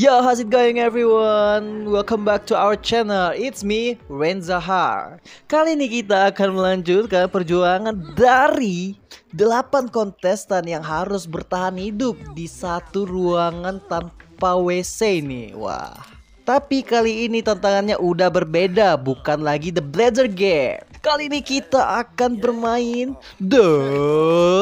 Yo, how's it going everyone? Welcome back to our channel. It's me, Ren Zahar. Kali ini kita akan melanjutkan perjuangan dari 8 kontestan yang harus bertahan hidup di satu ruangan tanpa WC nih. Wah. Tapi kali ini tantangannya udah berbeda, bukan lagi The Blazer Game. Kali ini kita akan bermain The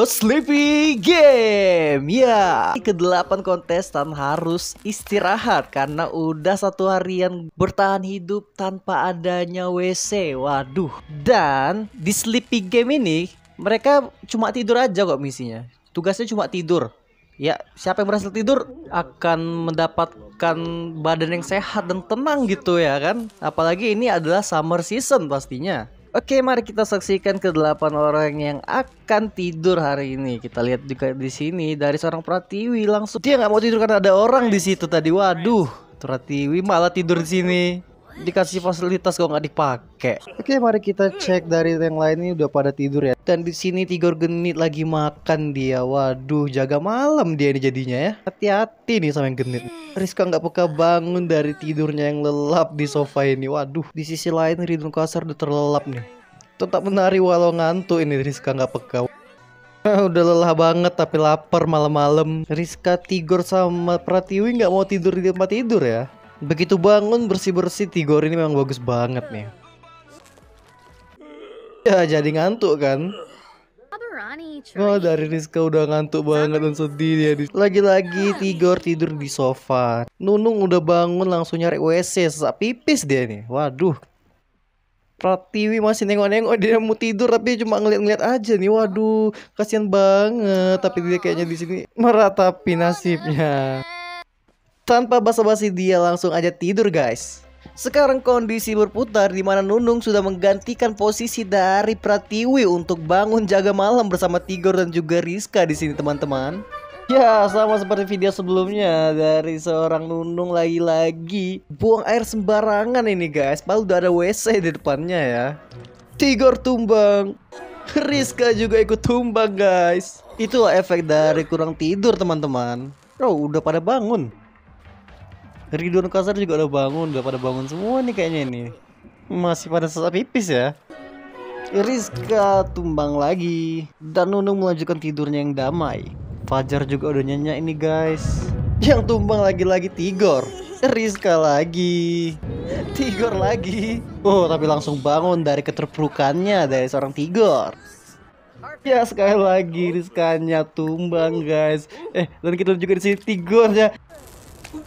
Sleepy Game Ya, yeah. delapan kontestan harus istirahat Karena udah satu harian bertahan hidup tanpa adanya WC Waduh Dan di Sleepy Game ini mereka cuma tidur aja kok misinya Tugasnya cuma tidur Ya, siapa yang berhasil tidur akan mendapatkan badan yang sehat dan tenang gitu ya kan. Apalagi ini adalah summer season pastinya. Oke, mari kita saksikan ke delapan orang yang akan tidur hari ini. Kita lihat juga di sini dari seorang Pratiwi langsung dia nggak mau tidur karena ada orang di situ tadi. Waduh, Pratiwi malah tidur di sini dikasih fasilitas kok nggak dipakai. Oke, mari kita cek dari yang lain ini udah pada tidur ya. Dan di sini Tigor genit lagi makan dia. Waduh, jaga malam dia ini jadinya ya. Hati-hati nih sama yang genit. Rizka nggak peka bangun dari tidurnya yang lelap di sofa ini. Waduh, di sisi lain Ridwan Kasar udah terlelap nih. Tetap menari walau ngantuk ini Rizka nggak peka. Udah lelah banget tapi lapar malam-malam. Rizka Tigor sama Pratiwi nggak mau tidur di tempat tidur ya. Begitu bangun bersih-bersih Tigor ini memang bagus banget nih. Ya jadi ngantuk kan? Oh dari Rizka udah ngantuk banget dan sedih dia Lagi-lagi Tigor tidur di sofa Nunung udah bangun langsung nyari WC Sesak pipis dia nih Waduh Pratiwi masih nengok-nengok dia mau tidur tapi cuma ngeliat-ngeliat aja nih. Waduh, kasihan banget. Tapi dia kayaknya di sini meratapi nasibnya. Tanpa basa-basi dia langsung aja tidur guys. Sekarang kondisi berputar di mana Nunung sudah menggantikan posisi dari Pratiwi untuk bangun jaga malam bersama Tigor dan juga Rizka di sini teman-teman. Ya sama seperti video sebelumnya dari seorang nunung lagi-lagi buang air sembarangan ini guys Padahal udah ada WC di depannya ya Tigor tumbang Rizka juga ikut tumbang guys Itulah efek dari kurang tidur teman-teman Oh udah pada bangun Ridwan Kasar juga udah bangun udah pada bangun semua nih kayaknya ini. masih pada sesak pipis ya Rizka tumbang lagi dan Nunung melanjutkan tidurnya yang damai Fajar juga udah nyenyak ini guys yang tumbang lagi-lagi Tigor Rizka lagi Tigor lagi Oh tapi langsung bangun dari keterpurukannya dari seorang Tigor Ya sekali lagi Rizkanya tumbang guys Eh dan kita juga di sini Tigornya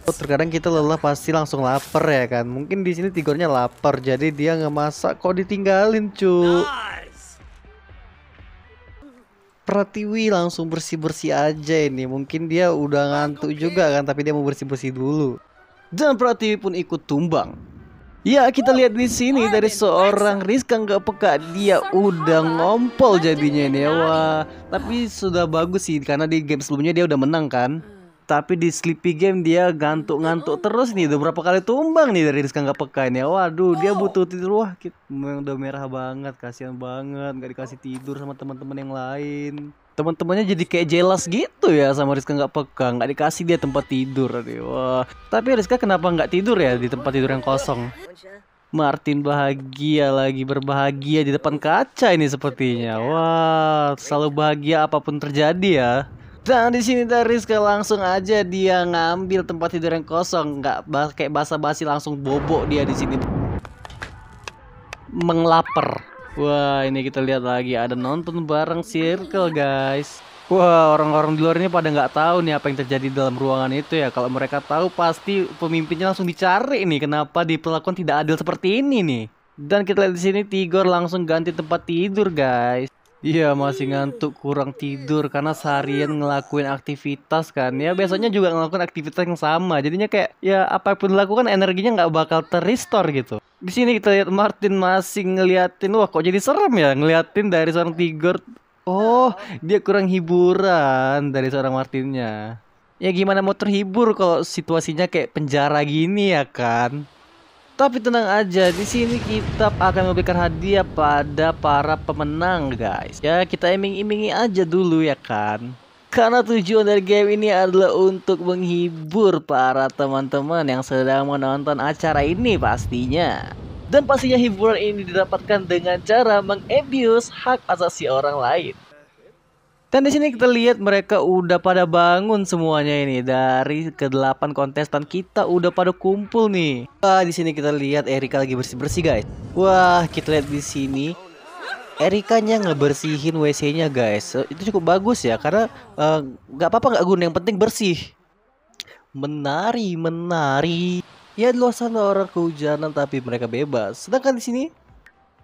Oh, terkadang kita lelah pasti langsung lapar ya kan mungkin di sini tigornya lapar jadi dia ngemasak kok ditinggalin cu Pratiwi langsung bersih-bersih aja ini mungkin dia udah ngantuk juga kan tapi dia mau bersih-bersih dulu dan Pratiwi pun ikut tumbang Ya kita lihat di sini dari seorang Rizka nggak peka dia udah ngompol jadinya ini wah tapi sudah bagus sih karena di game sebelumnya dia udah menang kan tapi di sleepy game dia gantuk-gantuk oh. terus nih udah berapa kali tumbang nih dari Rizka nggak peka ini ya. waduh dia butuh tidur wah memang udah merah banget kasihan banget nggak dikasih tidur sama teman-teman yang lain teman-temannya jadi kayak jelas gitu ya sama Rizka nggak peka nggak dikasih dia tempat tidur nih wah tapi Rizka kenapa nggak tidur ya di tempat tidur yang kosong Martin bahagia lagi berbahagia di depan kaca ini sepertinya wah selalu bahagia apapun terjadi ya dan nah, di sini Rizka langsung aja dia ngambil tempat tidur yang kosong, nggak pakai basa-basi langsung bobok dia di sini. Menglaper. Wah, ini kita lihat lagi ada nonton bareng circle, guys. Wah, orang-orang di luar ini pada nggak tahu nih apa yang terjadi dalam ruangan itu ya. Kalau mereka tahu pasti pemimpinnya langsung dicari nih kenapa diperlakukan tidak adil seperti ini nih. Dan kita lihat di sini Tigor langsung ganti tempat tidur, guys. Iya masih ngantuk kurang tidur karena seharian ngelakuin aktivitas kan ya biasanya juga ngelakuin aktivitas yang sama jadinya kayak ya apapun dilakukan energinya nggak bakal terrestore gitu di sini kita lihat Martin masih ngeliatin wah kok jadi serem ya ngeliatin dari seorang Tigor oh dia kurang hiburan dari seorang Martinnya ya gimana mau terhibur kalau situasinya kayak penjara gini ya kan tapi tenang aja, di sini kita akan memberikan hadiah pada para pemenang, guys. Ya, kita iming-imingi aja dulu ya kan. Karena tujuan dari game ini adalah untuk menghibur para teman-teman yang sedang menonton acara ini pastinya. Dan pastinya hiburan ini didapatkan dengan cara mengabuse hak asasi orang lain. Dan di sini kita lihat mereka udah pada bangun semuanya ini dari ke-8 kontestan kita udah pada kumpul nih. Wah, di sini kita lihat Erika lagi bersih-bersih, guys. Wah, kita lihat di sini Erikanya ngebersihin WC-nya, guys. Eh, itu cukup bagus ya karena eh, nggak uh, apa-apa nggak guna yang penting bersih. Menari, menari. Ya luasan orang kehujanan tapi mereka bebas. Sedangkan di sini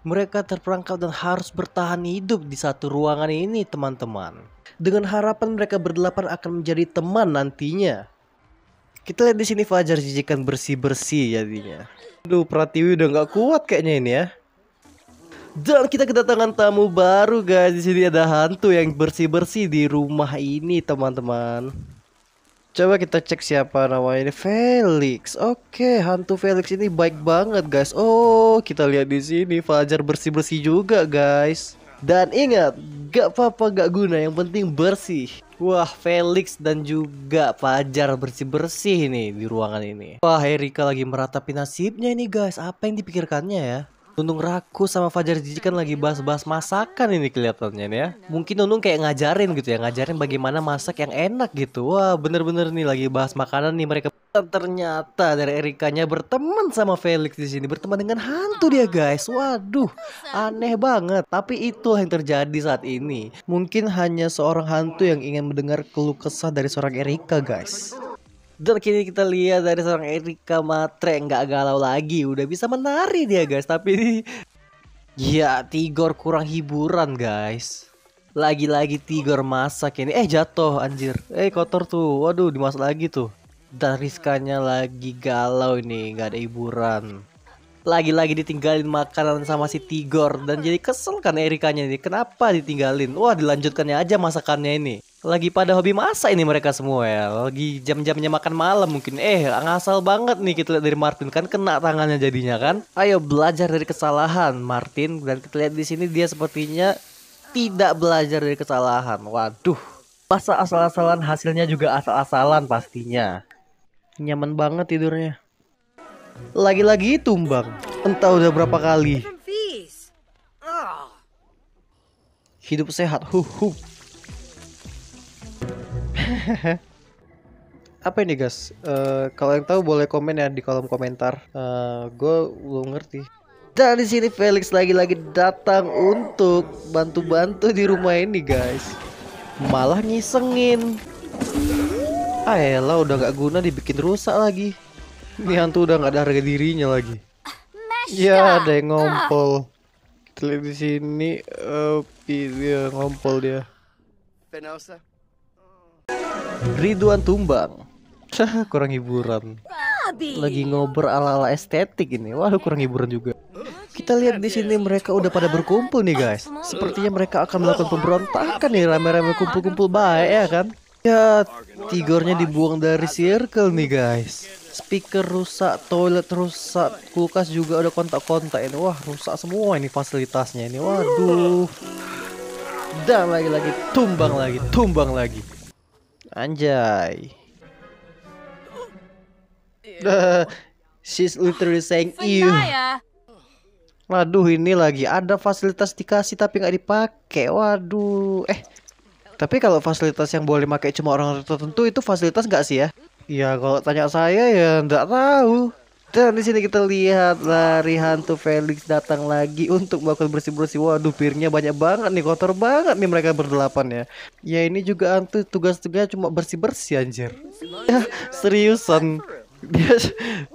mereka terperangkap dan harus bertahan hidup di satu ruangan ini, teman-teman. Dengan harapan mereka berdelapan akan menjadi teman nantinya. Kita lihat di sini Fajar jijikan bersih-bersih jadinya. Aduh, Pratiwi udah gak kuat kayaknya ini ya. Dan kita kedatangan tamu baru guys. Di sini ada hantu yang bersih-bersih di rumah ini, teman-teman. Coba kita cek siapa namanya ini Felix. Oke, hantu Felix ini baik banget guys. Oh, kita lihat di sini Fajar bersih bersih juga guys. Dan ingat, gak apa-apa gak guna, yang penting bersih. Wah, Felix dan juga Fajar bersih-bersih nih di ruangan ini. Wah, Erika lagi meratapi nasibnya ini guys. Apa yang dipikirkannya ya? Nunung Raku sama Fajar Jiji kan lagi bahas-bahas masakan ini kelihatannya ya. Mungkin Nunung kayak ngajarin gitu ya, ngajarin bagaimana masak yang enak gitu. Wah, bener-bener nih lagi bahas makanan nih mereka. Ternyata dari Erikanya berteman sama Felix di sini, berteman dengan hantu dia guys. Waduh, aneh banget. Tapi itu yang terjadi saat ini. Mungkin hanya seorang hantu yang ingin mendengar keluh kesah dari seorang Erika guys. Dan kini kita lihat dari seorang Erika Matre nggak galau lagi, udah bisa menari dia guys. Tapi ini, ya Tigor kurang hiburan guys. Lagi-lagi Tigor masak ini, eh jatuh anjir, eh kotor tuh, waduh dimasak lagi tuh. Dan Rizkanya lagi galau ini, nggak ada hiburan. Lagi-lagi ditinggalin makanan sama si Tigor dan jadi kesel kan Erikanya ini. Kenapa ditinggalin? Wah dilanjutkannya aja masakannya ini lagi pada hobi masa ini mereka semua ya lagi jam-jamnya makan malam mungkin eh ngasal banget nih kita lihat dari Martin kan kena tangannya jadinya kan ayo belajar dari kesalahan Martin dan kita lihat di sini dia sepertinya tidak belajar dari kesalahan waduh Pasal asal-asalan hasilnya juga asal-asalan pastinya nyaman banget tidurnya lagi-lagi tumbang entah udah berapa kali ah. hidup sehat huh, huh. apa ini guys? Uh, eh, kalau yang tahu boleh komen ya di kolom komentar. Uh, eh, gue belum ngerti. Dan di sini Felix lagi-lagi datang untuk bantu-bantu di rumah ini guys. Malah ngisengin. Ayolah ah, udah gak guna dibikin rusak lagi. Ini hantu udah gak ada harga dirinya lagi. Ya ada yang ngompol. Kita lihat di sini. Uh, ngompol dia. Penosa. Ridwan Tumbang kurang hiburan lagi ngobrol ala ala estetik ini waduh kurang hiburan juga kita lihat di sini mereka udah pada berkumpul nih guys sepertinya mereka akan melakukan pemberontakan nih rame-rame kumpul-kumpul baik ya kan ya tigornya dibuang dari circle nih guys speaker rusak toilet rusak kulkas juga udah kontak-kontak ini wah rusak semua ini fasilitasnya ini waduh dan lagi-lagi tumbang lagi tumbang lagi Anjay. she's literally saying you. Ya. Waduh ini lagi ada fasilitas dikasih tapi nggak dipakai. Waduh. Eh tapi kalau fasilitas yang boleh pakai cuma orang tertentu itu fasilitas nggak sih ya? Iya kalau tanya saya ya nggak tahu. Dan di sini kita lihat lari hantu Felix datang lagi untuk melakukan bersih-bersih. Waduh, piringnya banyak banget nih, kotor banget nih mereka berdelapan ya. Ya ini juga hantu tugas tugasnya cuma bersih-bersih anjir. Ya, seriusan.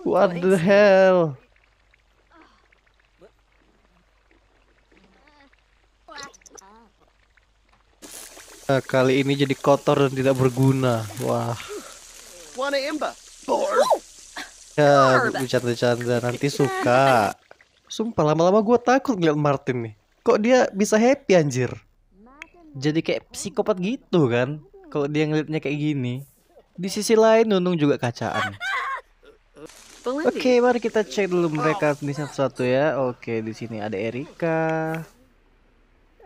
what the hell? Nah, kali ini jadi kotor dan tidak berguna. Wah. Wanna imba. Board. Ya, bercanda-bercanda nanti suka. Sumpah lama-lama gue takut ngeliat Martin nih. Kok dia bisa happy anjir? Jadi kayak psikopat gitu kan? Kalau dia ngeliatnya kayak gini. Di sisi lain Nunung juga kacaan. Oke, okay, mari kita cek dulu mereka di satu-satu ya. Oke, okay, di sini ada Erika.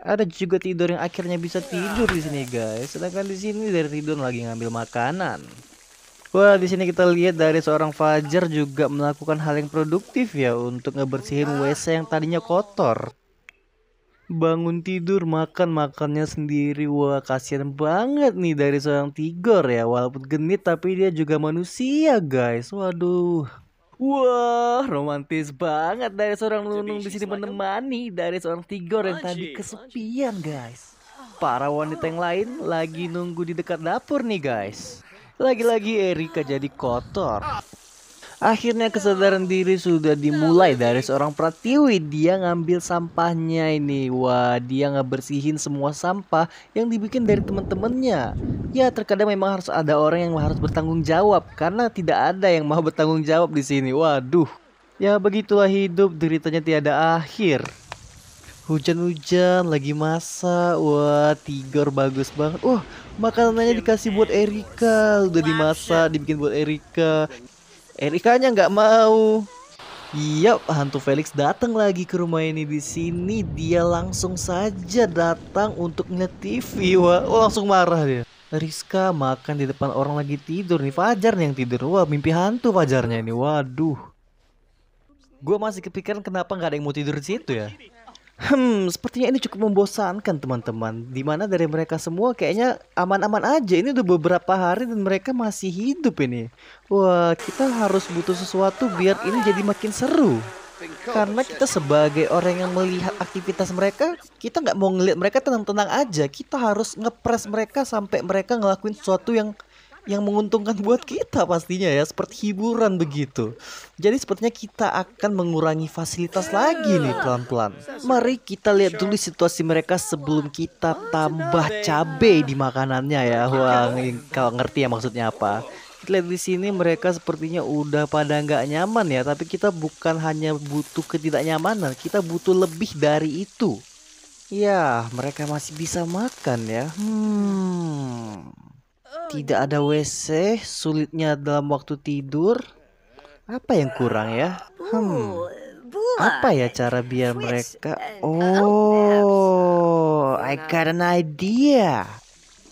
Ada juga tidur yang akhirnya bisa tidur di sini guys. Sedangkan di sini dari tidur lagi ngambil makanan. Wah, di sini kita lihat dari seorang Fajar juga melakukan hal yang produktif ya untuk ngebersihin WC yang tadinya kotor. Bangun tidur, makan makannya sendiri. Wah, kasihan banget nih dari seorang Tigor ya. Walaupun genit tapi dia juga manusia, guys. Waduh. Wah, romantis banget dari seorang Nunung di sini menemani dari seorang Tigor yang tadi kesepian, guys. Para wanita yang lain lagi nunggu di dekat dapur nih, guys. Lagi-lagi Erika jadi kotor. Akhirnya kesadaran diri sudah dimulai dari seorang Pratiwi. Dia ngambil sampahnya ini. Wah, dia ngebersihin semua sampah yang dibikin dari teman-temannya. Ya, terkadang memang harus ada orang yang harus bertanggung jawab karena tidak ada yang mau bertanggung jawab di sini. Waduh. Ya, begitulah hidup deritanya tiada akhir. Hujan-hujan lagi masa, Wah, tigor bagus banget. Wah, makanannya dikasih buat Erika. Udah dimasak, dibikin buat Erika. Erikanya nggak mau. Yap, hantu Felix datang lagi ke rumah ini di sini. Dia langsung saja datang untuk ngeliat TV. Wah, oh, langsung marah dia. Rizka makan di depan orang lagi tidur nih. Fajar nih yang tidur. Wah, mimpi hantu Fajarnya ini. Waduh. Gue masih kepikiran kenapa nggak ada yang mau tidur di situ ya. Hmm, sepertinya ini cukup membosankan teman-teman. Dimana dari mereka semua kayaknya aman-aman aja. Ini udah beberapa hari dan mereka masih hidup ini. Wah, kita harus butuh sesuatu biar ini jadi makin seru. Karena kita sebagai orang yang melihat aktivitas mereka, kita nggak mau ngeliat mereka tenang-tenang aja. Kita harus ngepres mereka sampai mereka ngelakuin sesuatu yang yang menguntungkan buat kita pastinya ya seperti hiburan begitu. Jadi sepertinya kita akan mengurangi fasilitas lagi nih pelan-pelan. Mari kita lihat dulu situasi mereka sebelum kita tambah cabe di makanannya ya. Wah, kalau ngerti ya maksudnya apa kita lihat di sini mereka sepertinya udah pada nggak nyaman ya tapi kita bukan hanya butuh ketidaknyamanan kita butuh lebih dari itu ya mereka masih bisa makan ya hmm tidak ada WC, sulitnya dalam waktu tidur. Apa yang kurang ya? Hmm. hmm. Apa ya cara biar mereka eh, Oh, oh I got an idea.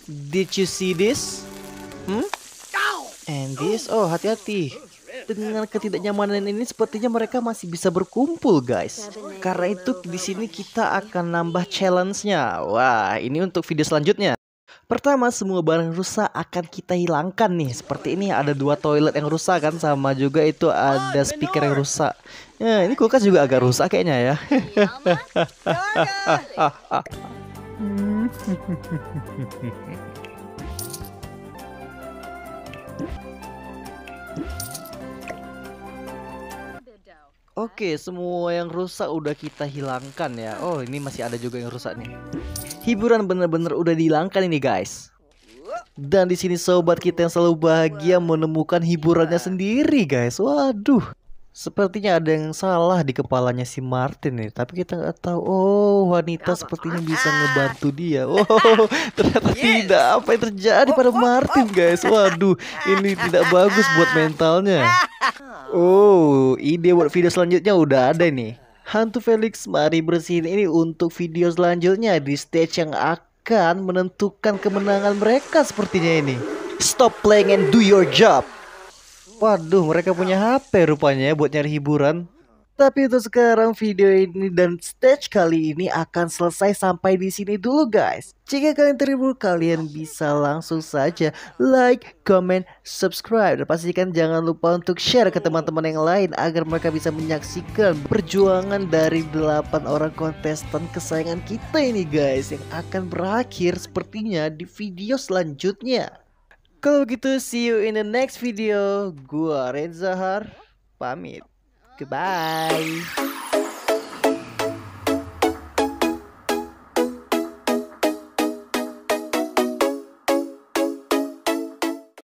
Did you see this? Hmm? And this, oh hati-hati. Dengan ketidaknyamanan ini sepertinya mereka masih bisa berkumpul, guys. Ya, Karena itu di sini kita akan nambah challenge-nya. Wah, ini untuk video selanjutnya. Pertama, semua barang rusak akan kita hilangkan nih. Seperti ini ada dua toilet yang rusak kan, sama juga itu ada speaker yang rusak. Ya, ini kulkas juga agak rusak kayaknya ya. Oke, semua yang rusak udah kita hilangkan ya. Oh, ini masih ada juga yang rusak nih hiburan bener-bener udah dihilangkan ini guys. Dan di sini sobat kita yang selalu bahagia menemukan hiburannya sendiri guys. Waduh. Sepertinya ada yang salah di kepalanya si Martin nih, tapi kita nggak tahu. Oh, wanita sepertinya bisa ngebantu dia. Oh, ternyata tidak. Apa yang terjadi pada Martin, guys? Waduh, ini tidak bagus buat mentalnya. Oh, ide buat video selanjutnya udah ada nih. Hantu Felix, mari bersihin ini untuk video selanjutnya di stage yang akan menentukan kemenangan mereka sepertinya ini. Stop playing and do your job. Waduh, mereka punya HP rupanya ya buat nyari hiburan. Tapi untuk sekarang video ini dan stage kali ini akan selesai sampai di sini dulu guys. Jika kalian terhibur, kalian bisa langsung saja like, comment, subscribe. Dan pastikan jangan lupa untuk share ke teman-teman yang lain agar mereka bisa menyaksikan perjuangan dari 8 orang kontestan kesayangan kita ini guys. Yang akan berakhir sepertinya di video selanjutnya. Kalau begitu, see you in the next video. Gua Zahar, pamit. Goodbye.